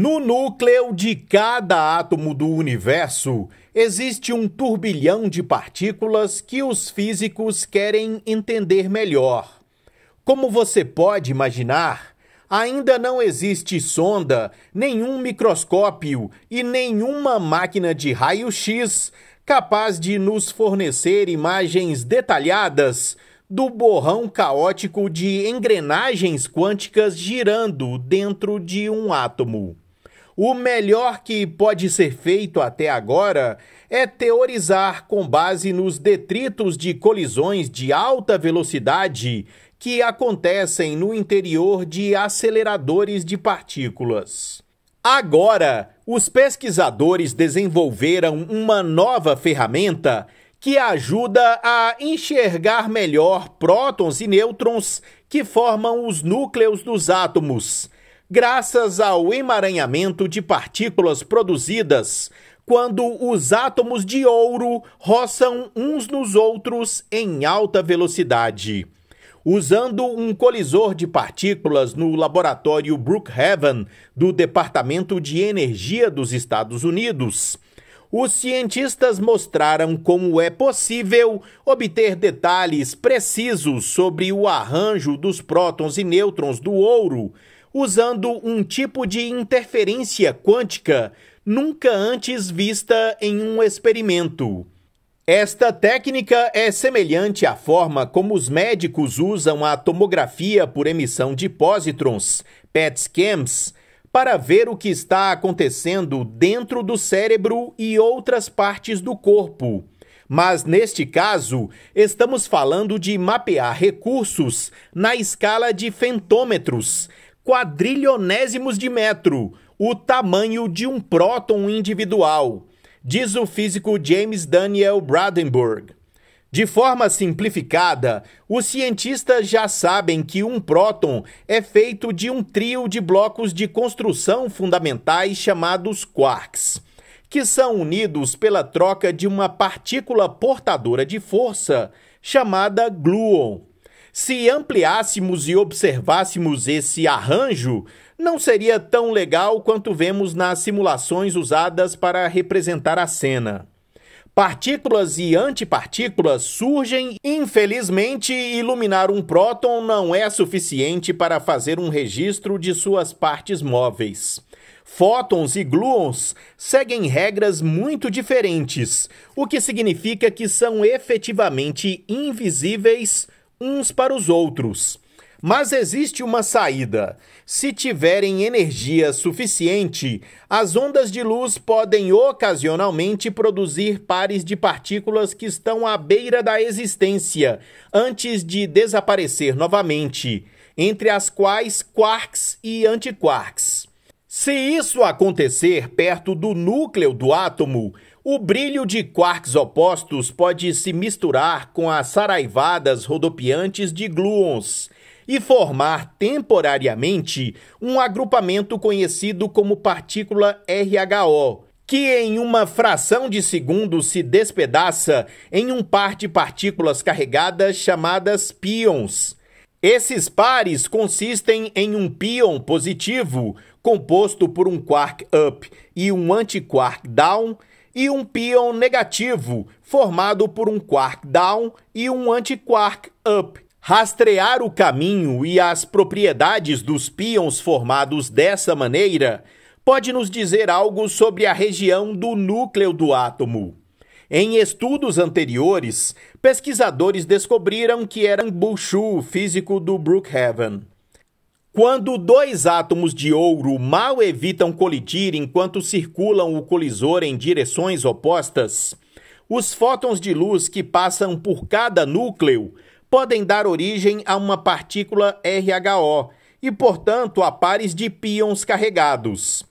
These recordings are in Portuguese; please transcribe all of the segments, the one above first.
No núcleo de cada átomo do universo existe um turbilhão de partículas que os físicos querem entender melhor. Como você pode imaginar, ainda não existe sonda, nenhum microscópio e nenhuma máquina de raio-x capaz de nos fornecer imagens detalhadas do borrão caótico de engrenagens quânticas girando dentro de um átomo. O melhor que pode ser feito até agora é teorizar com base nos detritos de colisões de alta velocidade que acontecem no interior de aceleradores de partículas. Agora, os pesquisadores desenvolveram uma nova ferramenta que ajuda a enxergar melhor prótons e nêutrons que formam os núcleos dos átomos graças ao emaranhamento de partículas produzidas quando os átomos de ouro roçam uns nos outros em alta velocidade. Usando um colisor de partículas no laboratório Brookhaven do Departamento de Energia dos Estados Unidos, os cientistas mostraram como é possível obter detalhes precisos sobre o arranjo dos prótons e nêutrons do ouro usando um tipo de interferência quântica nunca antes vista em um experimento. Esta técnica é semelhante à forma como os médicos usam a tomografia por emissão de pósitrons, PET scans, para ver o que está acontecendo dentro do cérebro e outras partes do corpo. Mas neste caso, estamos falando de mapear recursos na escala de fentômetros, quadrilionésimos de metro, o tamanho de um próton individual, diz o físico James Daniel Bradenburg. De forma simplificada, os cientistas já sabem que um próton é feito de um trio de blocos de construção fundamentais chamados quarks, que são unidos pela troca de uma partícula portadora de força chamada gluon. Se ampliássemos e observássemos esse arranjo, não seria tão legal quanto vemos nas simulações usadas para representar a cena. Partículas e antipartículas surgem, infelizmente, iluminar um próton não é suficiente para fazer um registro de suas partes móveis. Fótons e gluons seguem regras muito diferentes, o que significa que são efetivamente invisíveis uns para os outros. Mas existe uma saída. Se tiverem energia suficiente, as ondas de luz podem ocasionalmente produzir pares de partículas que estão à beira da existência, antes de desaparecer novamente, entre as quais quarks e antiquarks. Se isso acontecer perto do núcleo do átomo, o brilho de quarks opostos pode se misturar com as saraivadas rodopiantes de gluons e formar temporariamente um agrupamento conhecido como partícula RHO, que em uma fração de segundo se despedaça em um par de partículas carregadas chamadas pions. Esses pares consistem em um pion positivo, composto por um quark up e um antiquark down, e um pion negativo, formado por um quark down e um antiquark up. Rastrear o caminho e as propriedades dos pions formados dessa maneira pode nos dizer algo sobre a região do núcleo do átomo. Em estudos anteriores, pesquisadores descobriram que era Bushu, físico do Brookhaven. Quando dois átomos de ouro mal evitam colidir enquanto circulam o colisor em direções opostas, os fótons de luz que passam por cada núcleo podem dar origem a uma partícula RHO e, portanto, a pares de pions carregados.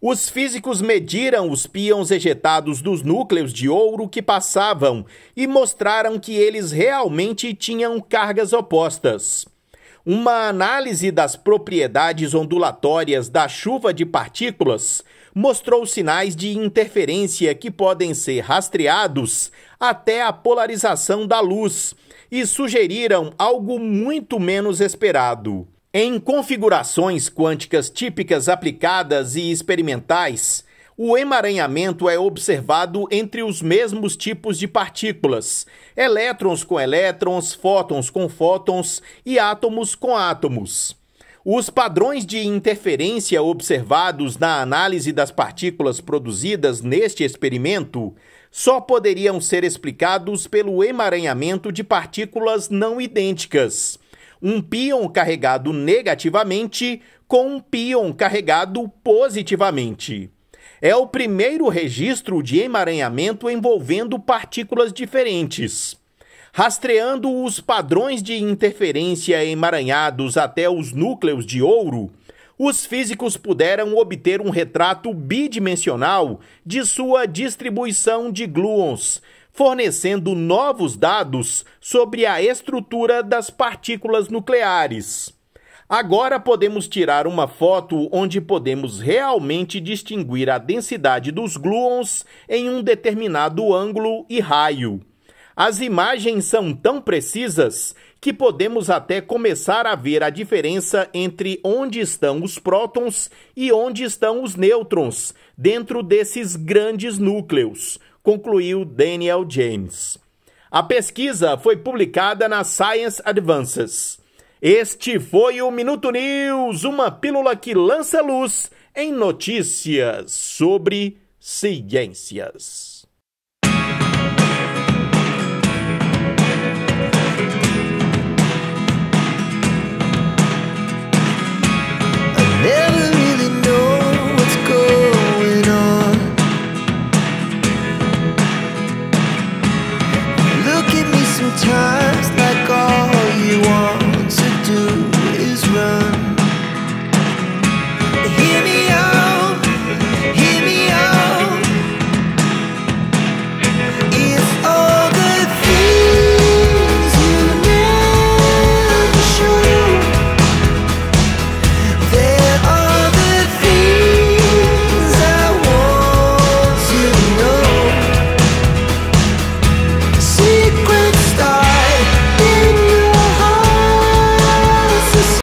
Os físicos mediram os pions ejetados dos núcleos de ouro que passavam e mostraram que eles realmente tinham cargas opostas. Uma análise das propriedades ondulatórias da chuva de partículas mostrou sinais de interferência que podem ser rastreados até a polarização da luz e sugeriram algo muito menos esperado. Em configurações quânticas típicas aplicadas e experimentais, o emaranhamento é observado entre os mesmos tipos de partículas: elétrons com elétrons, fótons com fótons e átomos com átomos. Os padrões de interferência observados na análise das partículas produzidas neste experimento só poderiam ser explicados pelo emaranhamento de partículas não idênticas. Um pion carregado negativamente com um pion carregado positivamente. É o primeiro registro de emaranhamento envolvendo partículas diferentes. Rastreando os padrões de interferência emaranhados até os núcleos de ouro, os físicos puderam obter um retrato bidimensional de sua distribuição de gluons, fornecendo novos dados sobre a estrutura das partículas nucleares. Agora podemos tirar uma foto onde podemos realmente distinguir a densidade dos gluons em um determinado ângulo e raio. As imagens são tão precisas que podemos até começar a ver a diferença entre onde estão os prótons e onde estão os nêutrons dentro desses grandes núcleos, concluiu Daniel James. A pesquisa foi publicada na Science Advances. Este foi o Minuto News, uma pílula que lança luz em notícias sobre ciências.